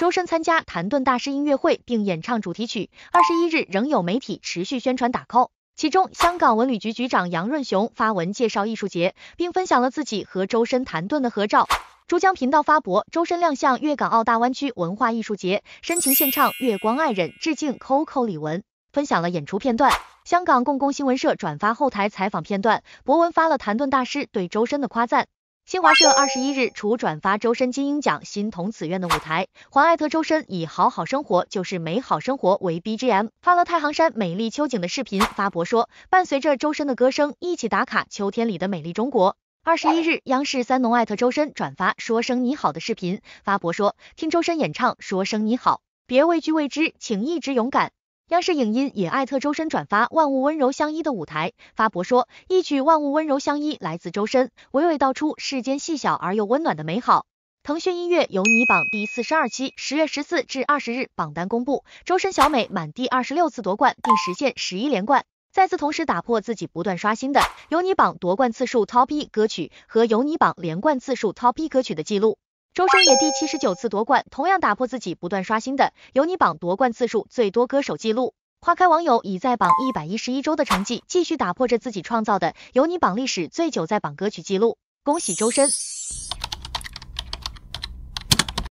周深参加谭盾大师音乐会并演唱主题曲，二十一日仍有媒体持续宣传打 call。其中，香港文旅局局长杨润雄发文介绍艺术节，并分享了自己和周深谭盾的合照。珠江频道发博：周深亮相粤港澳大湾区文化艺术节，深情献唱《月光爱人》，致敬 Coco 李玟，分享了演出片段。香港共工新闻社转发后台采访片段，博文发了谭盾大师对周深的夸赞。新华社二十一日，除转发周深《金鹰奖心童子院的舞台，还艾特周深以“好好生活就是美好生活”为 BGM，发了太行山美丽秋景的视频。发博说：“伴随着周深的歌声，一起打卡秋天里的美丽中国。”二十一日，央视三农艾特周深转发说声“你好”的视频，发博说：“听周深演唱《说声你好》，别畏惧未知，请一直勇敢。”央视影音也艾特周深转发《万物温柔相依》的舞台，发博说：“一曲《万物温柔相依》来自周深，娓娓道出世间细小而又温暖的美好。”腾讯音乐有你榜第四十二期，十月十四至二十日榜单公布，周深、小美满第二十六次夺冠，并实现十一连冠，再次同时打破自己不断刷新的有你榜夺冠次数 TOP 歌曲和有你榜连冠次数 TOP 歌曲的记录。周深也第七十九次夺冠，同样打破自己不断刷新的有你榜夺冠次数最多歌手记录。花开，网友以在榜一百一十一周的成绩，继续打破着自己创造的有你榜历史最久在榜歌曲记录。恭喜周深！